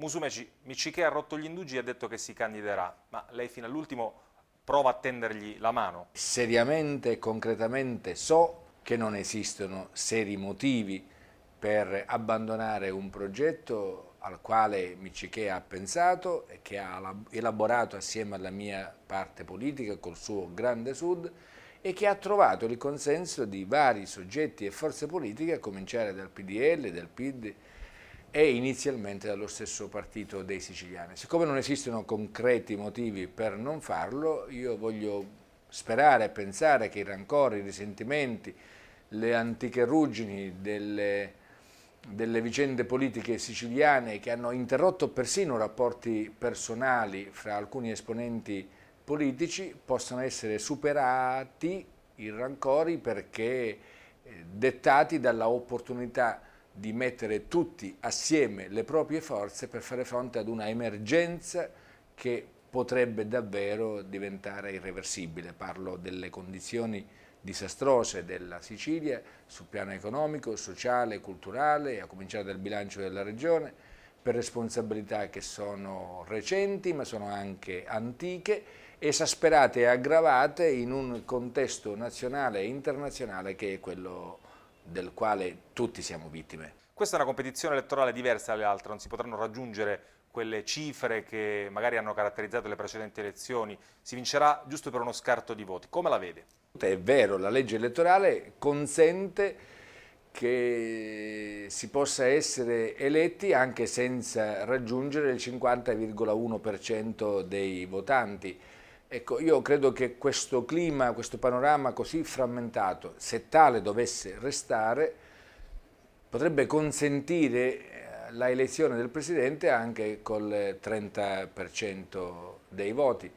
Musumeci, Michike ha rotto gli indugi e ha detto che si candiderà, ma lei fino all'ultimo prova a tendergli la mano. Seriamente e concretamente so che non esistono seri motivi per abbandonare un progetto al quale Michike ha pensato e che ha elaborato assieme alla mia parte politica col suo Grande Sud e che ha trovato il consenso di vari soggetti e forze politiche a cominciare dal PDL, dal PD, e inizialmente dallo stesso partito dei siciliani. Siccome non esistono concreti motivi per non farlo, io voglio sperare e pensare che i rancori, i risentimenti, le antiche ruggini delle, delle vicende politiche siciliane che hanno interrotto persino rapporti personali fra alcuni esponenti politici possano essere superati i rancori perché eh, dettati dalla opportunità di mettere tutti assieme le proprie forze per fare fronte ad una emergenza che potrebbe davvero diventare irreversibile. Parlo delle condizioni disastrose della Sicilia sul piano economico, sociale, culturale, a cominciare dal bilancio della regione, per responsabilità che sono recenti ma sono anche antiche, esasperate e aggravate in un contesto nazionale e internazionale che è quello del quale tutti siamo vittime. Questa è una competizione elettorale diversa dalle altre, non si potranno raggiungere quelle cifre che magari hanno caratterizzato le precedenti elezioni, si vincerà giusto per uno scarto di voti. Come la vede? È vero, la legge elettorale consente che si possa essere eletti anche senza raggiungere il 50,1% dei votanti. Ecco, io credo che questo clima, questo panorama così frammentato, se tale dovesse restare, potrebbe consentire eh, la elezione del Presidente anche col 30% dei voti.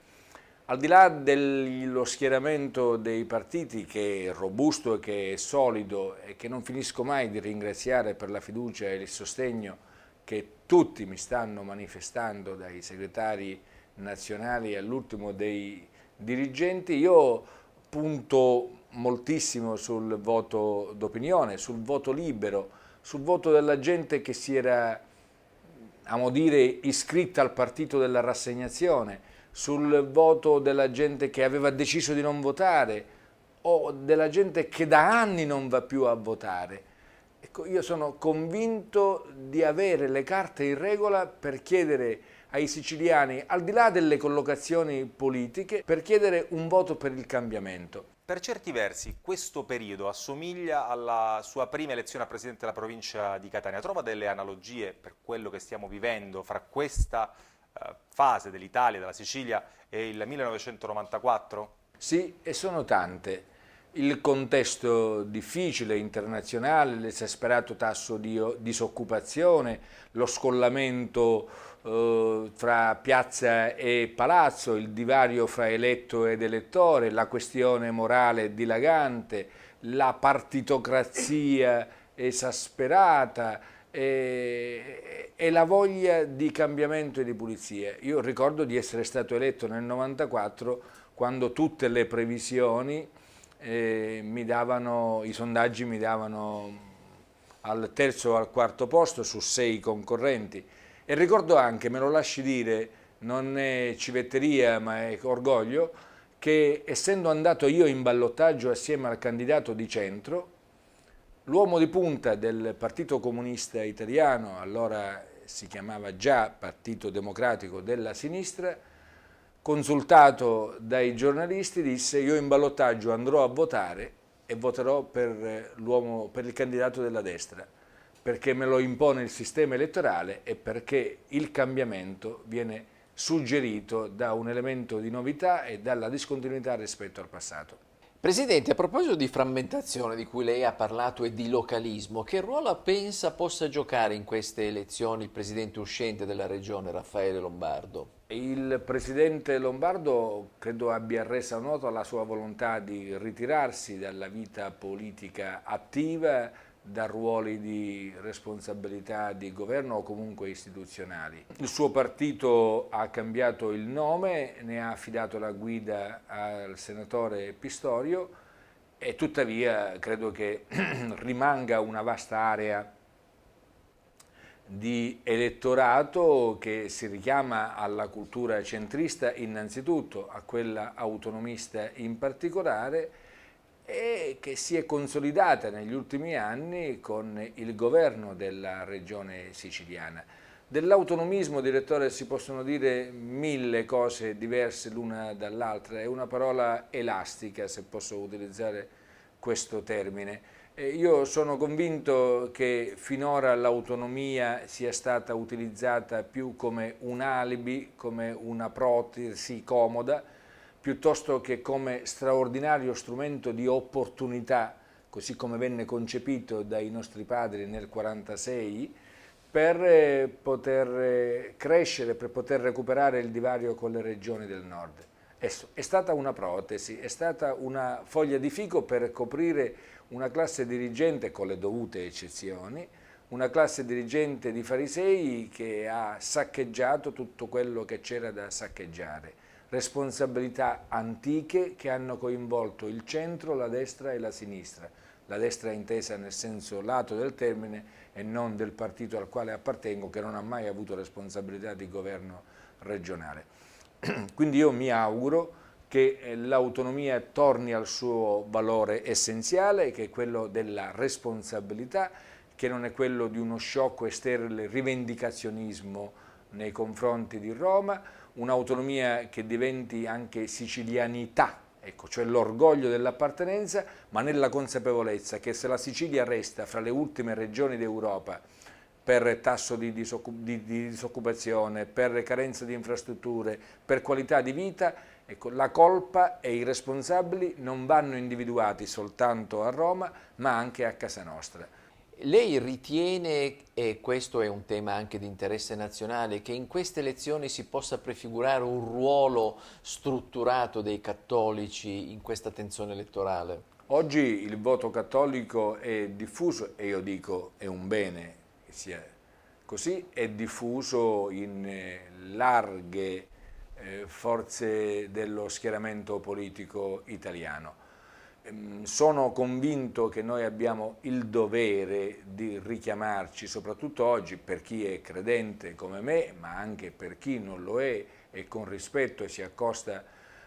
Al di là dello schieramento dei partiti che è robusto e che è solido e che non finisco mai di ringraziare per la fiducia e il sostegno che tutti mi stanno manifestando dai segretari nazionali all'ultimo dei dirigenti, io punto moltissimo sul voto d'opinione, sul voto libero, sul voto della gente che si era, a dire, iscritta al partito della rassegnazione, sul voto della gente che aveva deciso di non votare o della gente che da anni non va più a votare. Ecco, io sono convinto di avere le carte in regola per chiedere ai siciliani, al di là delle collocazioni politiche, per chiedere un voto per il cambiamento. Per certi versi questo periodo assomiglia alla sua prima elezione a presidente della provincia di Catania. Trova delle analogie per quello che stiamo vivendo fra questa eh, fase dell'Italia, della Sicilia e il 1994? Sì, e sono tante. Il contesto difficile internazionale, l'esasperato tasso di disoccupazione, lo scollamento eh, fra piazza e palazzo, il divario fra eletto ed elettore, la questione morale dilagante, la partitocrazia esasperata e, e, la voglia di cambiamento e di pulizia. Io ricordo di essere stato eletto nel 1994 quando tutte le previsioni eh, mi davano, i sondaggi mi davano al terzo o al quarto posto su sei concorrenti. E ricordo anche, me lo lasci dire, non è civetteria ma è orgoglio, che essendo andato io in ballottaggio assieme al candidato di centro, l'uomo di punta del Partito Comunista Italiano, allora si chiamava già Partito Democratico della Sinistra, consultato dai giornalisti disse io in ballottaggio andrò a votare e voterò per, per il candidato della destra perché me lo impone il sistema elettorale e perché il cambiamento viene suggerito da un elemento di novità e dalla discontinuità rispetto al passato. Presidente, a proposito di frammentazione di cui lei ha parlato e di localismo, che ruolo pensa possa giocare in queste elezioni il presidente uscente della regione, Raffaele Lombardo? Il presidente Lombardo credo abbia resa nota la sua volontà di ritirarsi dalla vita politica attiva da ruoli di responsabilità di governo o comunque istituzionali. Il suo partito ha cambiato il nome, ne ha affidato la guida al senatore Pistorio e tuttavia credo che rimanga una vasta area di elettorato che si richiama alla cultura centrista innanzitutto, a quella autonomista in particolare, e che si è consolidata negli ultimi anni con il governo della regione siciliana. Dell'autonomismo, direttore, si possono dire mille cose diverse l'una dall'altra, è una parola elastica, se posso utilizzare questo termine. Io sono convinto che finora l'autonomia sia stata utilizzata più come un alibi, come una protesi comoda, piuttosto che come straordinario strumento di opportunità, così come venne concepito dai nostri padri nel 1946, per eh, poter eh, crescere, per poter recuperare il divario con le regioni del nord. È stata una protesi, è stata una foglia di fico per coprire una classe dirigente, con le dovute eccezioni, una classe dirigente di farisei che ha saccheggiato tutto quello che c'era da saccheggiare responsabilità antiche che hanno coinvolto il centro, la destra e la sinistra. La destra intesa nel senso lato del termine e non del partito al quale appartengo che non ha mai avuto responsabilità di governo regionale. Quindi io mi auguro che eh, l'autonomia torni al suo valore essenziale, che è quello della responsabilità, che non è quello di uno sciocco e sterile rivendicazionismo nei confronti di Roma, un'autonomia che diventi anche sicilianità, ecco, cioè l'orgoglio dell'appartenenza, ma nella consapevolezza che se la Sicilia resta fra le ultime regioni d'Europa per tasso di, disoccupazione, per carenza di infrastrutture, per qualità di vita, ecco, la colpa e i responsabili non vanno individuati soltanto a Roma, ma anche a casa nostra. Lei ritiene, e questo è un tema anche di interesse nazionale, che in queste elezioni si possa prefigurare un ruolo strutturato dei cattolici in questa tensione elettorale? Oggi il voto cattolico è diffuso e io dico è un bene che sia così, è diffuso in eh, larghe eh, forze dello schieramento politico italiano. Ehm, sono convinto che noi abbiamo il dovere di richiamarci, soprattutto oggi, per chi è credente come me, ma anche per chi non lo è e con rispetto si accosta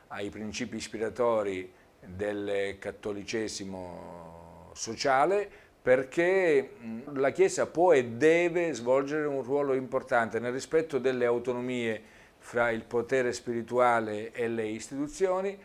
ai principi ispiratori del cattolicesimo sociale, perché la Chiesa può e deve svolgere un ruolo importante nel rispetto delle autonomie fra il potere spirituale e le istituzioni,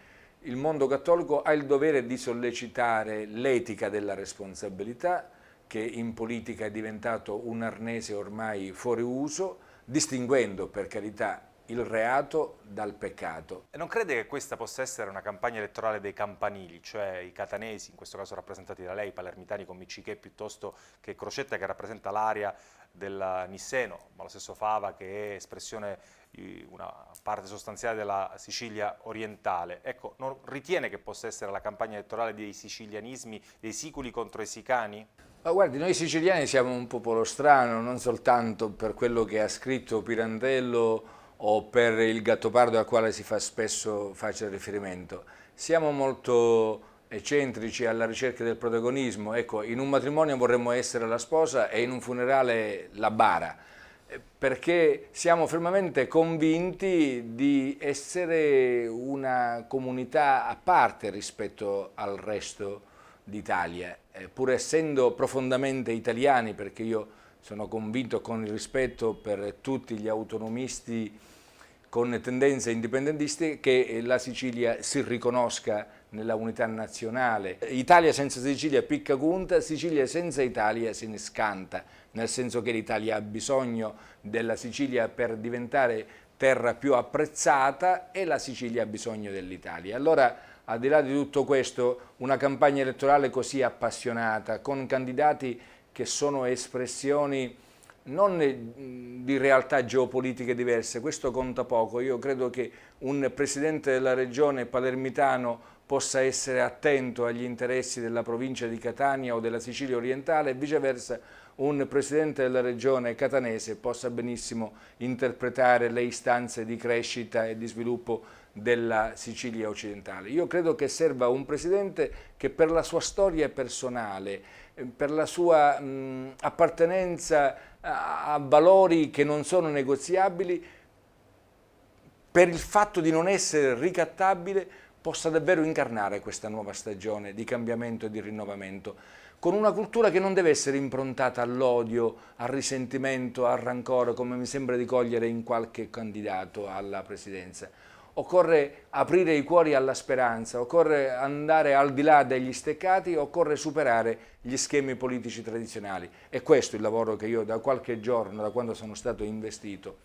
il mondo cattolico ha il dovere di sollecitare l'etica della responsabilità, che in politica è diventato un arnese ormai fuori uso, distinguendo per carità il reato dal peccato. E non crede che questa possa essere una campagna elettorale dei campanili, cioè i catanesi, in questo caso rappresentati da lei, palermitani con Micichè piuttosto che Crocetta che rappresenta l'area del Nisseno, ma lo stesso Fava che è espressione una parte sostanziale della Sicilia orientale. Ecco, non ritiene che possa essere la campagna elettorale dei sicilianismi, dei siculi contro i sicani? Ma guardi, noi siciliani siamo un popolo strano, non soltanto per quello che ha scritto Pirandello o per il gattopardo al quale si fa spesso facile riferimento. Siamo molto eccentrici alla ricerca del protagonismo, ecco, in un matrimonio vorremmo essere la sposa e in un funerale la bara perché siamo fermamente convinti di essere una comunità a parte rispetto al resto d'Italia, eh, pur essendo profondamente italiani, perché io sono convinto con il rispetto per tutti gli autonomisti con tendenze indipendentiste che eh, la Sicilia si riconosca nella unità nazionale. Italia senza Sicilia picca punta, Sicilia senza Italia se ne scanta, nel senso che l'Italia ha bisogno della Sicilia per diventare terra più apprezzata e la Sicilia ha bisogno dell'Italia. Allora, al di là di tutto questo, una campagna elettorale così appassionata, con candidati che sono espressioni non di realtà geopolitiche diverse, questo conta poco. Io credo che un presidente della regione palermitano possa essere attento agli interessi della provincia di Catania o della Sicilia orientale e viceversa un presidente della regione catanese possa benissimo interpretare le istanze di crescita e di sviluppo della Sicilia occidentale. Io credo che serva un presidente che per la sua storia personale, eh, per la sua mh, appartenenza a, a valori che non sono negoziabili, per il fatto di non essere ricattabile, possa davvero incarnare questa nuova stagione di cambiamento e di rinnovamento, con una cultura che non deve essere improntata all'odio, al risentimento, al rancore, come mi sembra di cogliere in qualche candidato alla presidenza, occorre aprire i cuori alla speranza, occorre andare al di là degli steccati, occorre superare gli schemi politici tradizionali. E questo il lavoro che io da qualche giorno, da quando sono stato investito,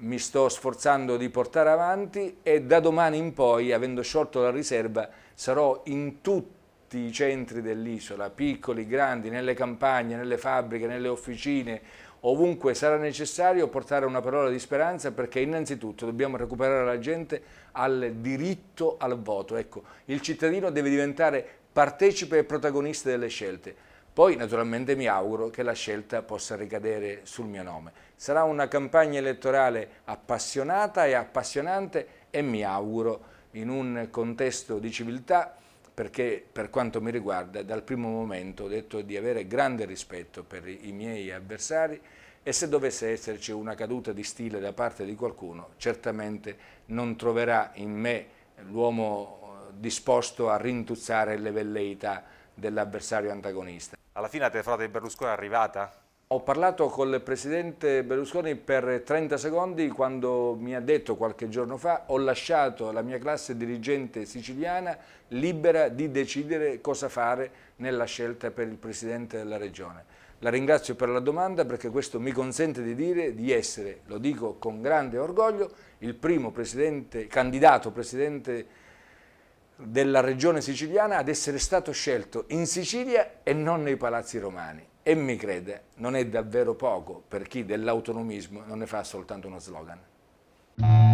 mi sto sforzando di portare avanti e da domani in poi, avendo sciolto la riserva, sarò in tutti i centri dell'isola, piccoli, grandi, nelle campagne, nelle fabbriche, nelle officine, ovunque sarà necessario portare una parola di speranza perché innanzitutto dobbiamo recuperare la gente al diritto al voto. Ecco, il cittadino deve diventare partecipe e protagonista delle scelte. Poi naturalmente mi auguro che la scelta possa ricadere sul mio nome. Sarà una campagna elettorale appassionata e appassionante e mi auguro in un contesto di civiltà perché per quanto mi riguarda dal primo momento ho detto di avere grande rispetto per i miei avversari e se dovesse esserci una caduta di stile da parte di qualcuno certamente non troverà in me l'uomo eh, disposto a rintuzzare le velleità dell'avversario antagonista. Alla fine la telefonata di Berlusconi è arrivata? Ho parlato con il presidente Berlusconi per 30 secondi quando mi ha detto qualche giorno fa ho lasciato la mia classe dirigente siciliana libera di decidere cosa fare nella scelta per il presidente della regione. La ringrazio per la domanda perché questo mi consente di dire di essere, lo dico con grande orgoglio, il primo presidente, candidato presidente della regione siciliana ad essere stato scelto in Sicilia e non nei palazzi romani. E mi crede, non è davvero poco per chi dell'autonomismo non ne fa soltanto uno slogan.